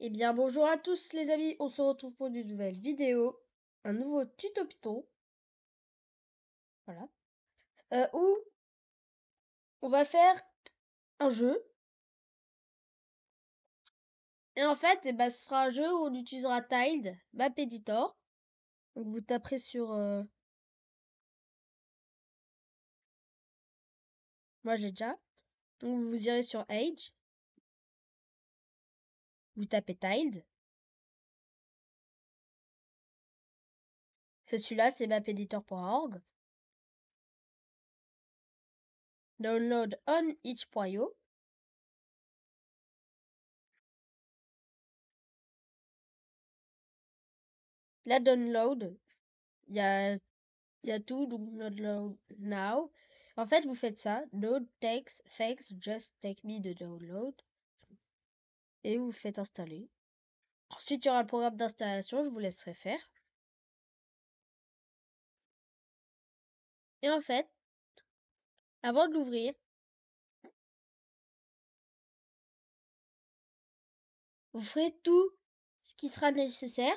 Eh bien bonjour à tous les amis, on se retrouve pour une nouvelle vidéo, un nouveau tuto Python. Voilà. Euh, où on va faire un jeu. Et en fait, et eh ben, ce sera un jeu où on utilisera Tiled, Map Editor. Donc vous taperez sur... Euh, Moi j'ai déjà. Donc vous irez sur Age vous tapez tiled. C'est celui-là, c'est mapeditor.org. Download on itch.io. La download, il y a, tout, download now. En fait, vous faites ça. No text, thanks, just take me the download et vous faites installer. Ensuite, il y aura le programme d'installation, je vous laisserai faire. Et en fait, avant de l'ouvrir, vous ferez tout ce qui sera nécessaire.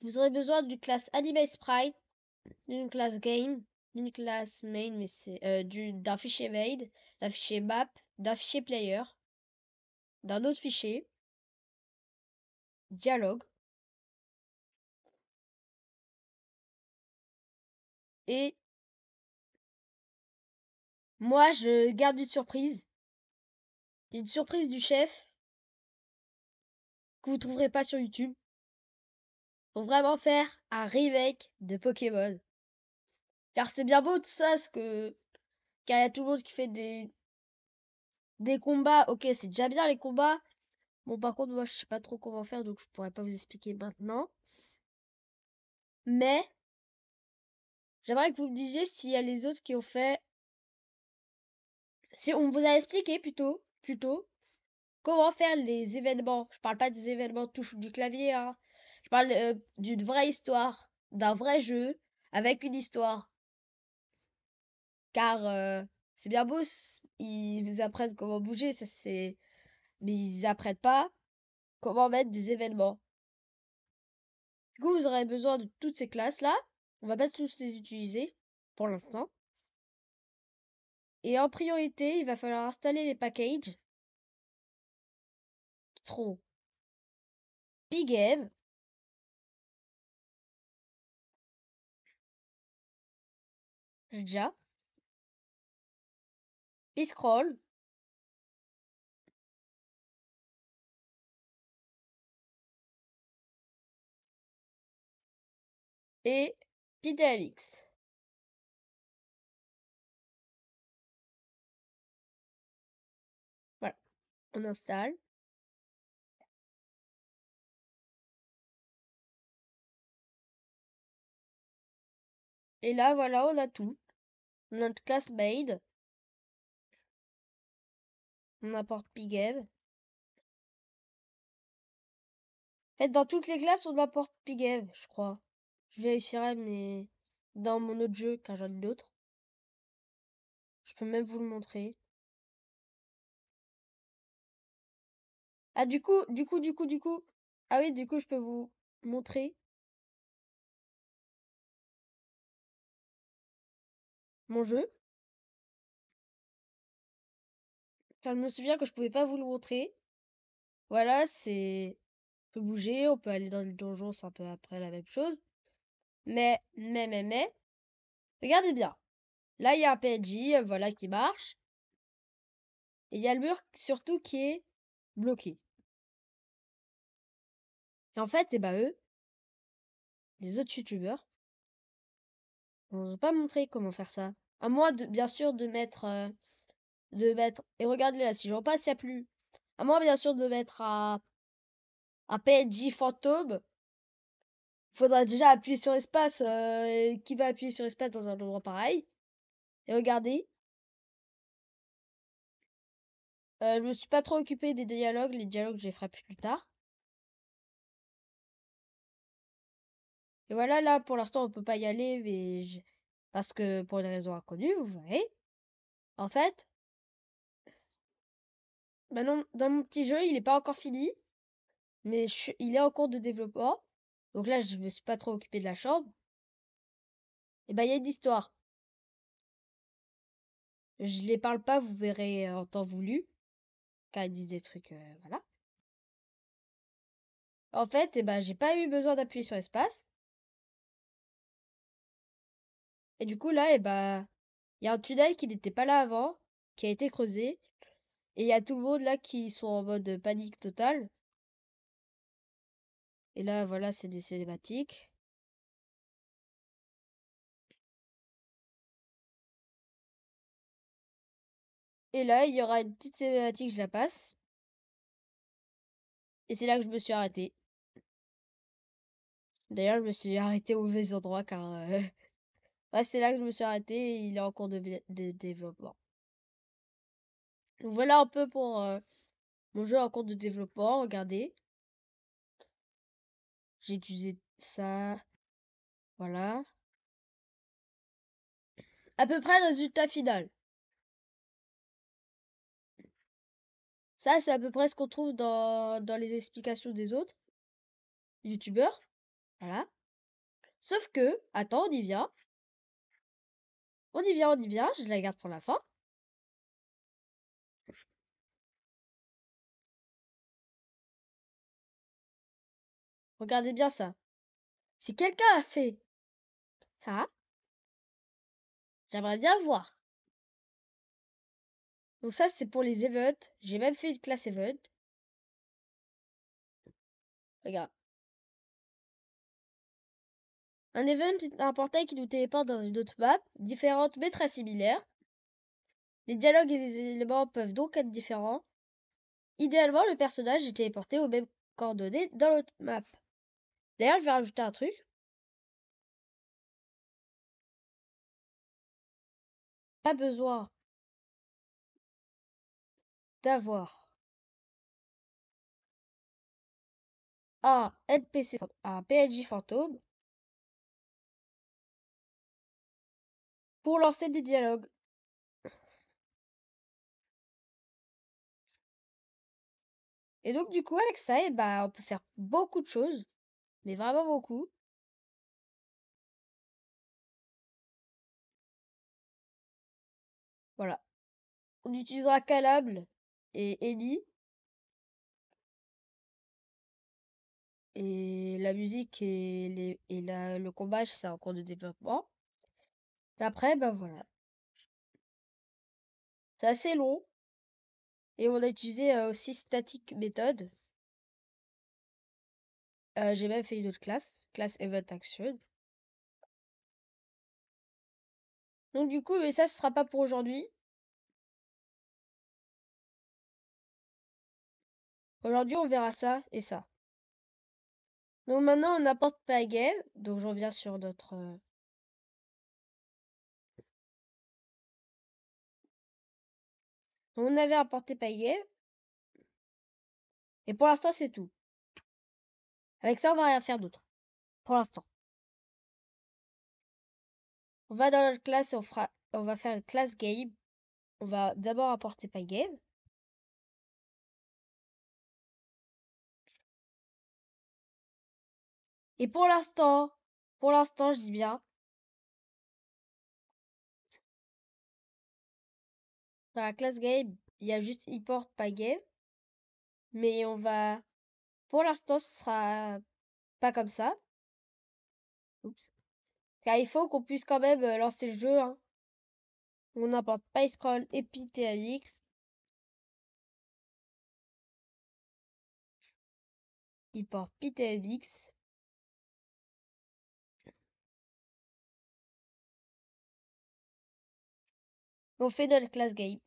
Vous aurez besoin d'une classe Anime Sprite, d'une classe Game, d'une classe Main, mais c'est euh, d'un fichier Made, d'un fichier Map, d'un fichier Player d'un autre fichier, dialogue, et moi je garde une surprise, une surprise du chef que vous trouverez pas sur YouTube pour vraiment faire un remake de Pokémon. Car c'est bien beau tout ça, ce que car il y a tout le monde qui fait des des combats, ok, c'est déjà bien les combats. Bon, par contre, moi, je sais pas trop comment faire, donc je pourrais pas vous expliquer maintenant. Mais, j'aimerais que vous me disiez s'il y a les autres qui ont fait... Si on vous a expliqué plutôt, plutôt, comment faire les événements. Je parle pas des événements touche du clavier, hein. Je parle euh, d'une vraie histoire, d'un vrai jeu, avec une histoire. Car euh, c'est bien beau ils vous apprennent comment bouger, ça c'est. Mais ils apprennent pas comment mettre des événements. Du coup, vous aurez besoin de toutes ces classes-là. On va pas tous les utiliser pour l'instant. Et en priorité, il va falloir installer les packages qui seront J'ai Déjà scroll et pdfx Voilà, on installe. Et là, voilà, on a tout. Notre classe made. On apporte Pigeb. En fait, dans toutes les classes, on apporte Pigeb, je crois. Je vérifierai, mais dans mon autre jeu, quand j'en ai d'autres. Je peux même vous le montrer. Ah, du coup, du coup, du coup, du coup. Ah oui, du coup, je peux vous montrer. Mon jeu. je me souviens que je pouvais pas vous le montrer. Voilà, c'est... On peut bouger, on peut aller dans le donjon, c'est un peu après la même chose. Mais, mais, mais, mais... Regardez bien. Là, il y a un PNJ, euh, voilà, qui marche. Et il y a le mur, surtout, qui est bloqué. Et en fait, c'est eh bah ben, eux, les autres Youtubers... on nous ont pas montré comment faire ça. À moi, bien sûr, de mettre... Euh, mettre. Et regardez là, si je repasse, il n'y a plus. À moi, bien sûr de mettre à, à PNJ fantôme. Il faudra déjà appuyer sur espace. Euh, qui va appuyer sur espace dans un endroit pareil Et regardez. Euh, je me suis pas trop occupé des dialogues. Les dialogues, je les ferai plus tard. Et voilà, là, pour l'instant, on peut pas y aller, mais parce que pour une raison inconnue, vous verrez. En fait, bah dans mon petit jeu, il n'est pas encore fini, mais il est en cours de développement. Donc là, je ne me suis pas trop occupé de la chambre. Et eh bah, ben, il y a eu d'histoire. Je ne les parle pas, vous verrez en temps voulu. Quand ils disent des trucs, euh, voilà. En fait, et eh bah, ben, j'ai pas eu besoin d'appuyer sur espace. Et du coup, là, et eh bah, ben, il y a un tunnel qui n'était pas là avant, qui a été creusé. Et il y a tout le monde là qui sont en mode panique totale. Et là, voilà, c'est des cinématiques. Et là, il y aura une petite cinématique, je la passe. Et c'est là que je me suis arrêté. D'ailleurs, je me suis arrêté au mauvais endroit car. Euh, ouais, c'est là que je me suis arrêté. et il est en cours de développement. Donc voilà un peu pour euh, mon jeu en cours de développement. Regardez. J'ai utilisé ça. Voilà. À peu près le résultat final. Ça, c'est à peu près ce qu'on trouve dans, dans les explications des autres youtubeurs. Voilà. Sauf que, attends, on y vient. On y vient, on y vient, je la garde pour la fin. Regardez bien ça. Si quelqu'un a fait ça, j'aimerais bien voir. Donc ça, c'est pour les events. J'ai même fait une classe event. Regarde. Un event est un portail qui nous téléporte dans une autre map, différente mais très similaire. Les dialogues et les éléments peuvent donc être différents. Idéalement, le personnage est téléporté aux mêmes coordonnées dans l'autre map. D'ailleurs, je vais rajouter un truc. Pas besoin d'avoir un NPC, un PLJ fantôme pour lancer des dialogues. Et donc du coup avec ça, et eh bah, ben, on peut faire beaucoup de choses mais vraiment beaucoup. Voilà. On utilisera Calable et Ellie. Et la musique et, les, et la, le combat, c'est en cours de développement. d'après après, ben voilà. C'est assez long. Et on a utilisé euh, aussi Static méthode euh, j'ai même fait une autre classe, classe Event Action. Donc du coup, mais ça, ce sera pas pour aujourd'hui. Aujourd'hui, on verra ça et ça. Donc maintenant, on apporte game. Donc je reviens sur notre... Euh, on avait apporté PyGame. Et pour l'instant, c'est tout. Avec ça, on va rien faire d'autre. Pour l'instant. On va dans notre classe et on, va faire une classe game. On va d'abord apporter pas Et pour l'instant, pour l'instant, je dis bien. Dans la classe game, il y a juste import pas Mais on va pour l'instant, ce sera pas comme ça. Oups. Car il faut qu'on puisse quand même euh, lancer le jeu. Hein. On n'importe pas Scroll et tmx Il porte PTMX. On fait notre classe game.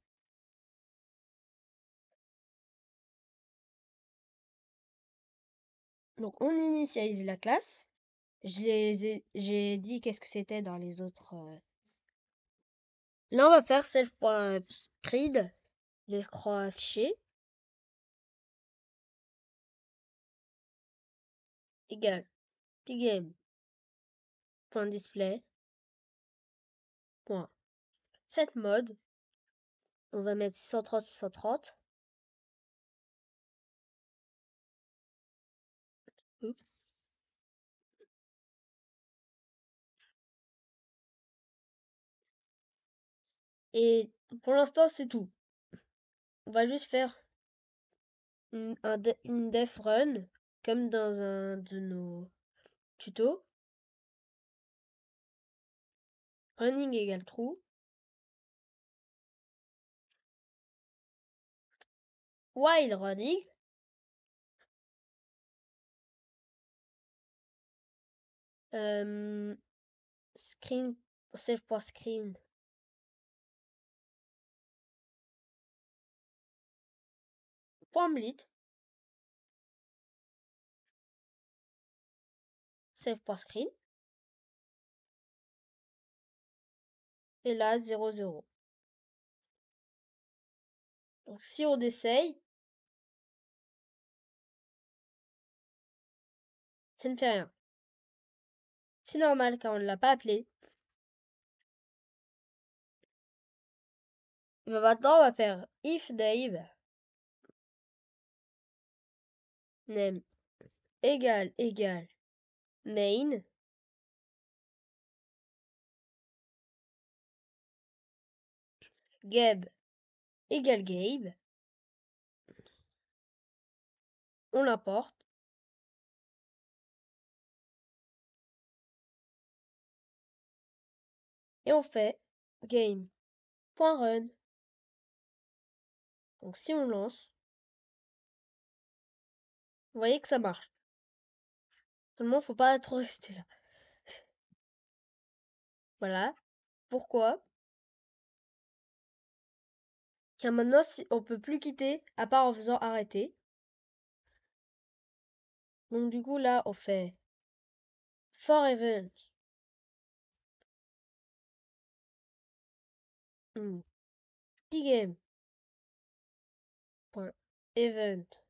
Donc on initialise la classe. J'ai dit qu'est-ce que c'était dans les autres. Euh Là on va faire self.screed, les croix affichées. Égal. Pgame. Point display. Point. mode. On va mettre 630-630. Et pour l'instant, c'est tout. On va juste faire une, def run, comme dans un de nos tutos. Running égale true. While running, euh, screen, save screen, Save.screen. Save screen. Et là, 00. Donc si on essaye, ça ne fait rien. C'est normal car on ne l'a pas appelé. Bah, maintenant, on va faire if Dave. name égal égal main Gabe égal Gabe. On l'importe. Et on fait game.run. Donc si on lance, vous voyez que ça marche. Seulement, faut pas trop rester là. voilà. Pourquoi Car maintenant, on peut plus quitter à part en faisant arrêter. Donc du coup, là, on fait for event. Mmh. Petit game. Event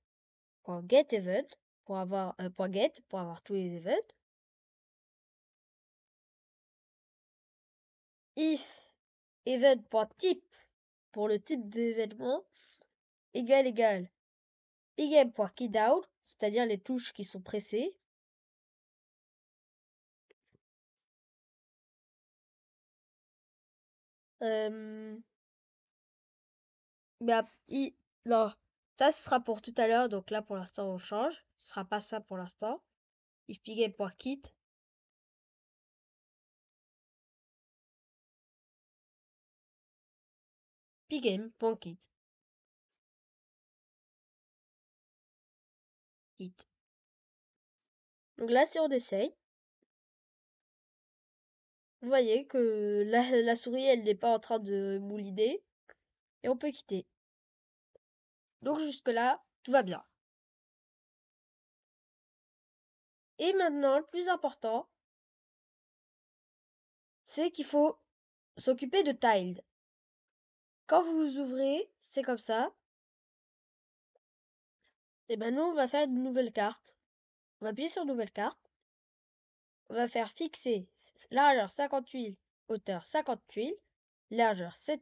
event pour avoir euh, point .get pour avoir tous les events. If event.type pour le type d'événement égal égal down c'est-à-dire les touches qui sont pressées. Euh... Ça, ce sera pour tout à l'heure. Donc là, pour l'instant, on change. Ce sera pas ça pour l'instant. if Pigame.kit. Kit. Donc là, si on essaye, vous voyez que la, la souris, elle n'est pas en train de mouliner. Et on peut quitter. Donc jusque-là, tout va bien. Et maintenant, le plus important, c'est qu'il faut s'occuper de tiled. Quand vous, vous ouvrez, c'est comme ça. Et eh ben nous, on va faire une nouvelle carte. On va appuyer sur nouvelle carte. On va faire fixer largeur 58, hauteur 58. tuiles, largeur 16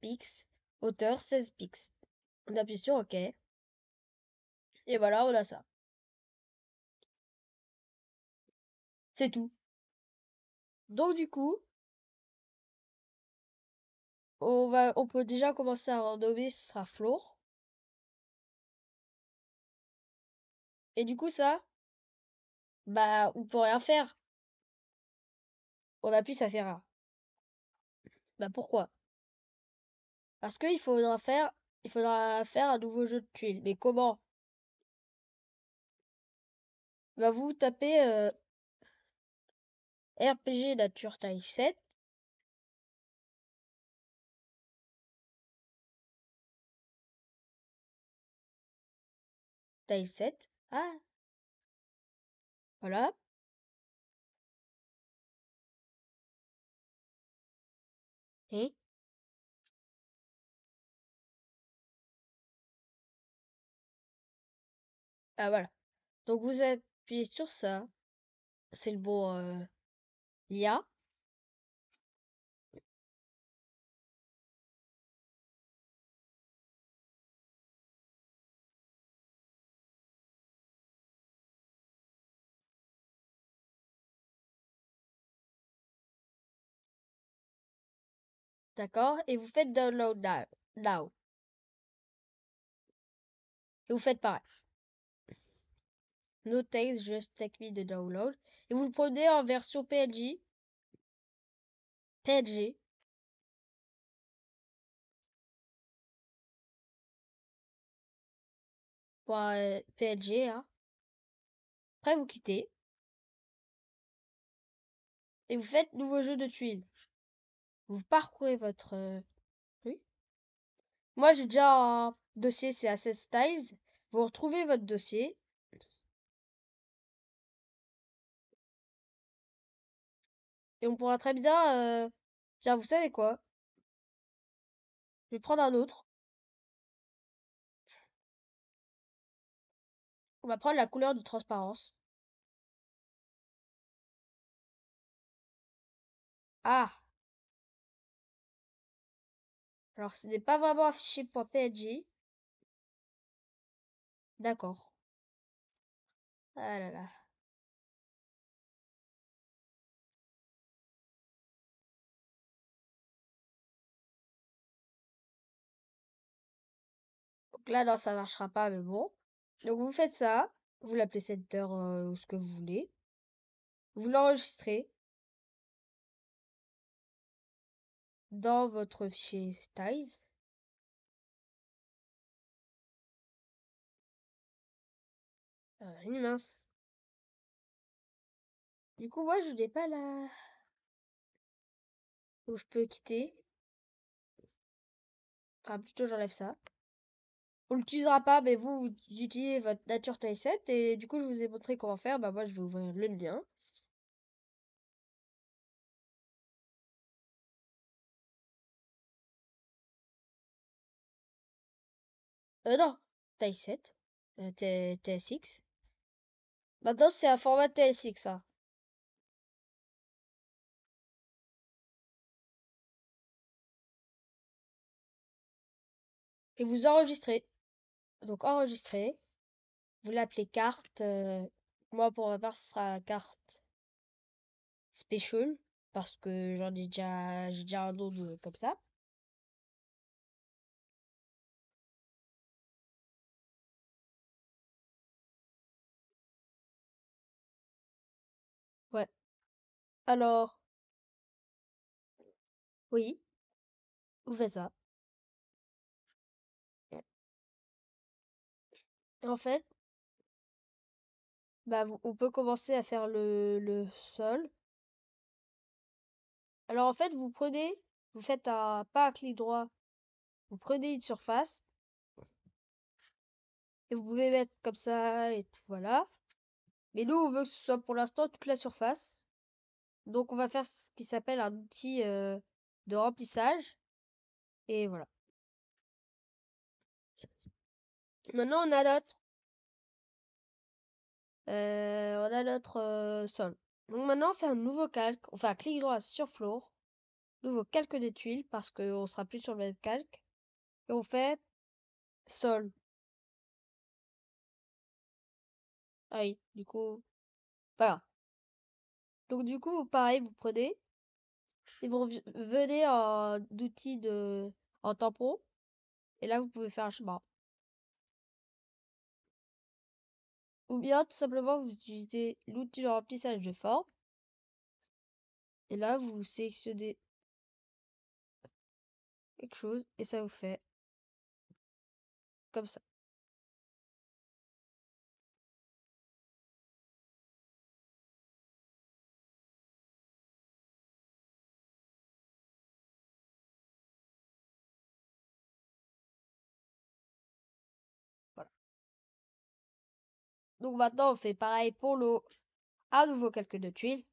pixels, hauteur 16 pixels. On appuie sur OK. Et voilà, on a ça. C'est tout. Donc du coup, on, va, on peut déjà commencer à dominer ce sera Floor. Et du coup ça, bah on peut rien faire. On appuie ça fait Bah pourquoi Parce qu'il faudra faire il faudra faire un nouveau jeu de tuiles. Mais comment va bah, vous tapez euh, RPG Nature Taille 7. Taille 7. Ah Voilà. Et Ah voilà. Donc vous appuyez sur ça. C'est le beau IA. D'accord Et vous faites download now. Et vous faites pareil. No Thanks, Just Take Me de Download. Et vous le prenez en version PNG. PNG. Euh, hein. Après, vous quittez. Et vous faites nouveau jeu de tuiles. Vous parcourez votre euh, oui. Moi, j'ai déjà un dossier, c'est Asset Styles. Vous retrouvez votre dossier. Et on pourra très bien... Tiens, vous savez quoi Je vais prendre un autre. On va prendre la couleur de transparence. Ah Alors, ce n'est pas vraiment affiché pour .png. D'accord. Ah là là. là, non, ça marchera pas, mais bon. Donc vous faites ça, vous l'appelez setter euh, ou ce que vous voulez. Vous l'enregistrez dans votre fichier styles. Ah, une mince. Du coup, moi, je n'ai pas là où je peux quitter. Enfin, plutôt, j'enlève ça on l'utilisera pas, mais vous, vous utilisez votre nature taille 7. Et du coup, je vous ai montré comment faire. Bah, moi, je vais ouvrir le lien. Euh, non, taille 7, TSX. Maintenant, c'est un format TSX, ça. Et vous enregistrez donc enregistrer, vous l'appelez carte. Euh, moi, pour ma part, ce sera carte special parce que j'en ai déjà, j'ai déjà un nom de- euh, comme ça. Ouais. Alors, oui, vous faites ça. En fait, bah, on peut commencer à faire le, sol. Alors en fait, vous prenez, vous faites un pas à clic droit, vous prenez une surface et vous pouvez mettre comme ça et tout, voilà. Mais nous, on veut que ce soit pour l'instant toute la surface. Donc on va faire ce qui s'appelle un outil euh, de remplissage et voilà. Maintenant, on a notre. Euh, notre euh, sol. Donc maintenant, on fait un nouveau calque. On fait un clic droit sur Floor. Nouveau calque des tuiles parce qu'on sera plus sur le même calque. Et on fait sol. Ah oui, du coup. Voilà. Donc du coup, pareil, vous prenez. Et vous venez en outil de. en tempo. Et là, vous pouvez faire un chemin. Ou bien tout simplement vous utilisez l'outil de remplissage de forme. Et là vous sélectionnez quelque chose et ça vous fait comme ça. Donc maintenant, on fait pareil pour l'eau. À nouveau, quelques de tuiles.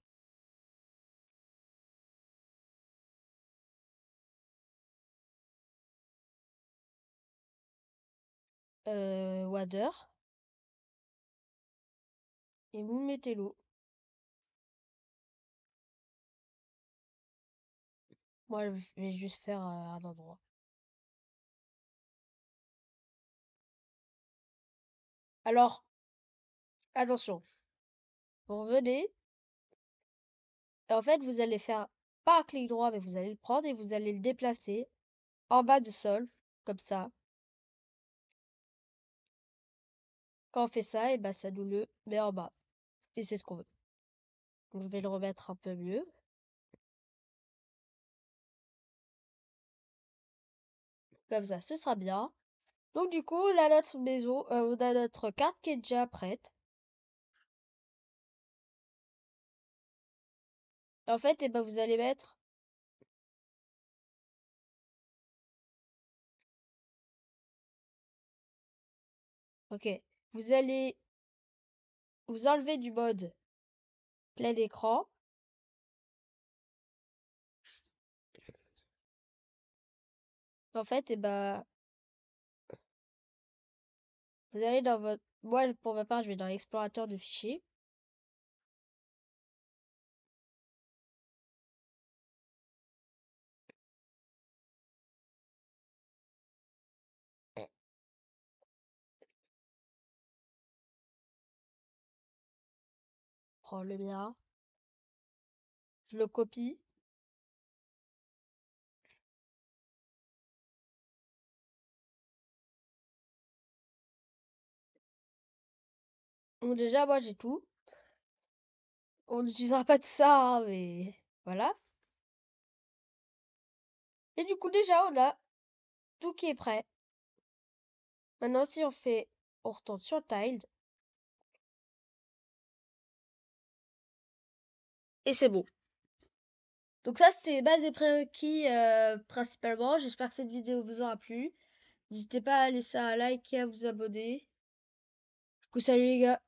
Euh, water. Et vous mettez l'eau. Moi, je vais juste faire euh, un endroit. Alors, Attention. Vous revenez. Et en fait, vous allez faire pas un clic droit, mais vous allez le prendre et vous allez le déplacer en bas du sol, comme ça. Quand on fait ça, et eh ben ça nous le met en bas. Et c'est ce qu'on veut. je vais le remettre un peu mieux. Comme ça, ce sera bien. Donc du coup, on a notre maison, euh, on a notre carte qui est déjà prête. en fait, et eh ben, vous allez mettre Ok. Vous allez vous enlever du mode plein d'écran. En fait, et eh bah, ben vous allez dans votre. Moi, pour ma part, je vais dans l'explorateur de fichiers. Euh, le mien. Je le copie. Donc déjà, moi, j'ai tout. On n'utilisera pas de ça, hein, mais voilà. Et du coup, déjà, on a tout qui est prêt. Maintenant, si on fait, on retourne sur Tiled. et c'est bon. Donc ça, c'était les bases et prérequis euh, principalement. J'espère que cette vidéo vous aura plu. N'hésitez pas à laisser un like et à vous abonner. Du coup, salut les gars